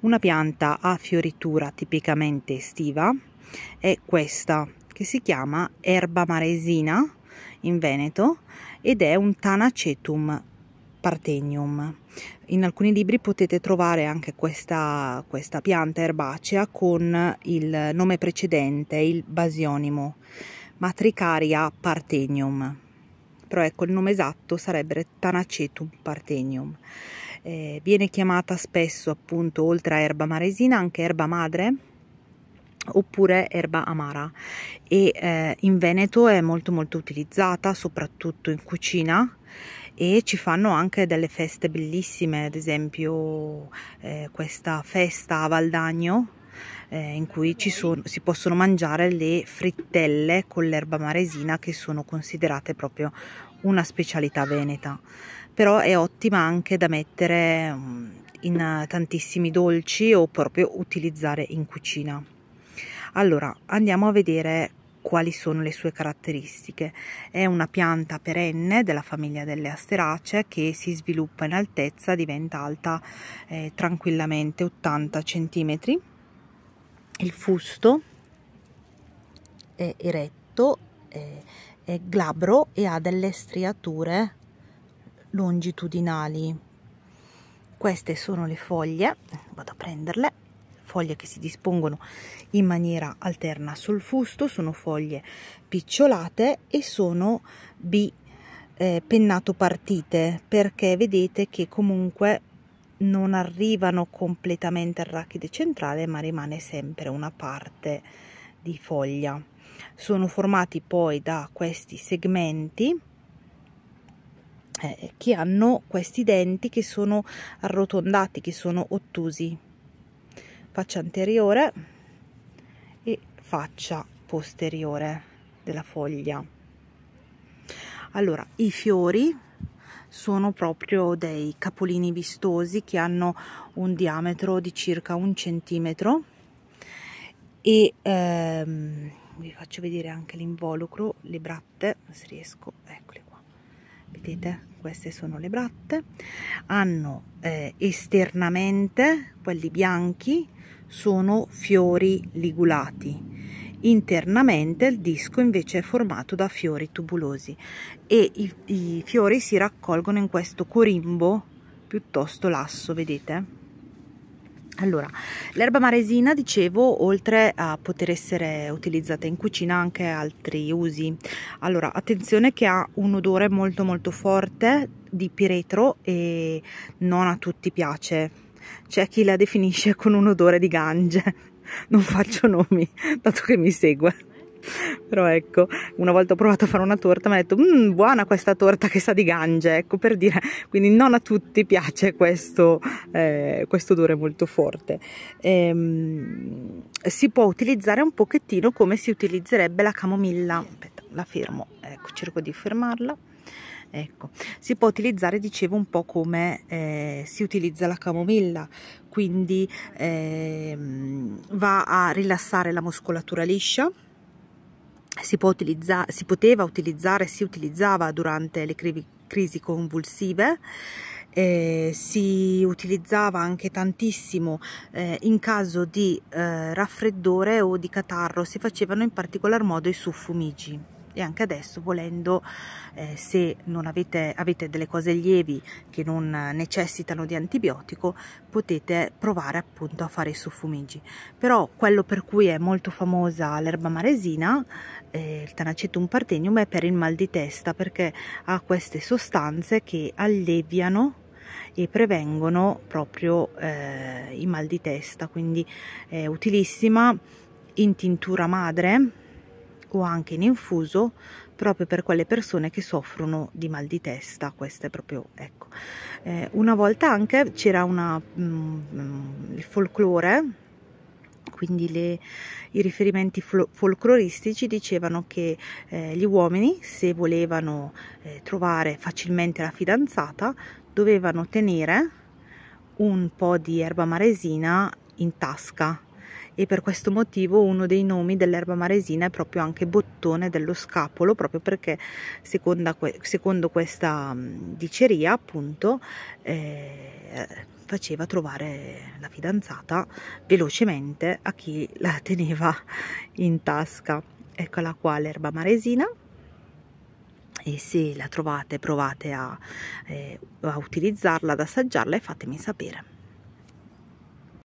Una pianta a fioritura tipicamente estiva è questa che si chiama erba maresina in Veneto ed è un Tanacetum partenium. In alcuni libri potete trovare anche questa, questa pianta erbacea con il nome precedente, il basionimo, Matricaria partenium. Però ecco il nome esatto sarebbe Tanacetum partenium eh, viene chiamata spesso appunto oltre a erba maresina anche erba madre oppure erba amara e eh, in Veneto è molto molto utilizzata soprattutto in cucina e ci fanno anche delle feste bellissime ad esempio eh, questa festa a Valdagno eh, in cui sono, si possono mangiare le frittelle con l'erba maresina che sono considerate proprio una specialità veneta però è ottima anche da mettere mm, in tantissimi dolci o proprio utilizzare in cucina. Allora, andiamo a vedere quali sono le sue caratteristiche. È una pianta perenne della famiglia delle asteracee che si sviluppa in altezza, diventa alta eh, tranquillamente 80 cm. Il fusto è eretto, eh, è, è glabro e ha delle striature longitudinali. Queste sono le foglie, vado a prenderle, foglie che si dispongono in maniera alterna sul fusto, sono foglie picciolate e sono B eh, pennato partite perché vedete che comunque non arrivano completamente al rachide centrale ma rimane sempre una parte di foglia sono formati poi da questi segmenti eh, che hanno questi denti che sono arrotondati, che sono ottusi. Faccia anteriore e faccia posteriore della foglia. Allora, i fiori sono proprio dei capolini vistosi che hanno un diametro di circa un centimetro e ehm, vi faccio vedere anche l'involucro, le bratte, se riesco, eccole vedete queste sono le bratte hanno eh, esternamente quelli bianchi sono fiori ligulati internamente il disco invece è formato da fiori tubulosi e i, i fiori si raccolgono in questo corimbo piuttosto lasso vedete allora, l'erba maresina, dicevo, oltre a poter essere utilizzata in cucina anche altri usi. Allora, attenzione che ha un odore molto molto forte di piretro e non a tutti piace. C'è chi la definisce con un odore di gange. Non faccio nomi, dato che mi segue però ecco una volta ho provato a fare una torta mi ha detto mm, buona questa torta che sa di gange ecco per dire quindi non a tutti piace questo, eh, questo odore molto forte ehm, si può utilizzare un pochettino come si utilizzerebbe la camomilla aspetta la fermo ecco cerco di fermarla ecco si può utilizzare dicevo un po' come eh, si utilizza la camomilla quindi eh, va a rilassare la muscolatura liscia si, può utilizza, si poteva utilizzare, si utilizzava durante le cri crisi convulsive, eh, si utilizzava anche tantissimo eh, in caso di eh, raffreddore o di catarro, si facevano in particolar modo i suffumigi e anche adesso volendo eh, se non avete, avete, delle cose lievi che non necessitano di antibiotico potete provare appunto a fare i suffumigi però quello per cui è molto famosa l'erba maresina eh, il tanacetum partenium è per il mal di testa perché ha queste sostanze che alleviano e prevengono proprio eh, i mal di testa quindi è utilissima in tintura madre o anche in infuso proprio per quelle persone che soffrono di mal di testa questo è proprio ecco eh, una volta anche c'era una mh, mm, mh, mm, il folklore quindi le, i riferimenti folcloristici dicevano che eh, gli uomini se volevano eh, trovare facilmente la fidanzata dovevano tenere un po' di erba maresina in tasca e per questo motivo uno dei nomi dell'erba maresina è proprio anche bottone dello scapolo proprio perché secondo, secondo questa mm, diceria appunto eh, faceva trovare la fidanzata velocemente a chi la teneva in tasca eccola qua l'erba maresina e se la trovate provate a, eh, a utilizzarla ad assaggiarla e fatemi sapere